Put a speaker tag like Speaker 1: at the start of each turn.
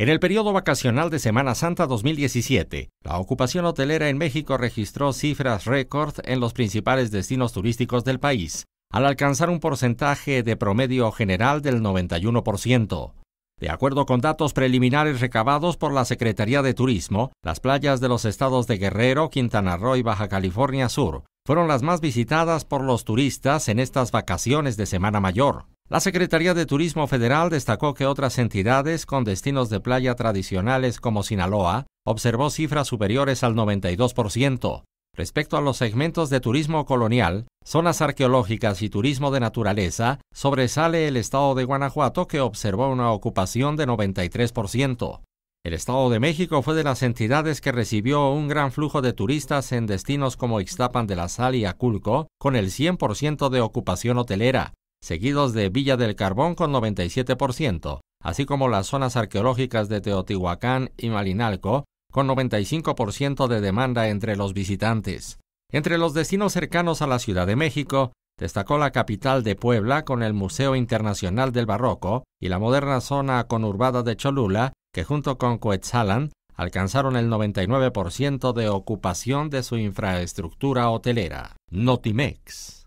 Speaker 1: En el periodo vacacional de Semana Santa 2017, la ocupación hotelera en México registró cifras récord en los principales destinos turísticos del país, al alcanzar un porcentaje de promedio general del 91%. De acuerdo con datos preliminares recabados por la Secretaría de Turismo, las playas de los estados de Guerrero, Quintana Roo y Baja California Sur fueron las más visitadas por los turistas en estas vacaciones de Semana Mayor. La Secretaría de Turismo Federal destacó que otras entidades con destinos de playa tradicionales como Sinaloa observó cifras superiores al 92%. Respecto a los segmentos de turismo colonial, zonas arqueológicas y turismo de naturaleza, sobresale el estado de Guanajuato que observó una ocupación de 93%. El Estado de México fue de las entidades que recibió un gran flujo de turistas en destinos como Ixtapan de la Sal y Aculco, con el 100% de ocupación hotelera seguidos de Villa del Carbón con 97%, así como las zonas arqueológicas de Teotihuacán y Malinalco, con 95% de demanda entre los visitantes. Entre los destinos cercanos a la Ciudad de México, destacó la capital de Puebla con el Museo Internacional del Barroco y la moderna zona conurbada de Cholula, que junto con Coetzalan alcanzaron el 99% de ocupación de su infraestructura hotelera. Notimex.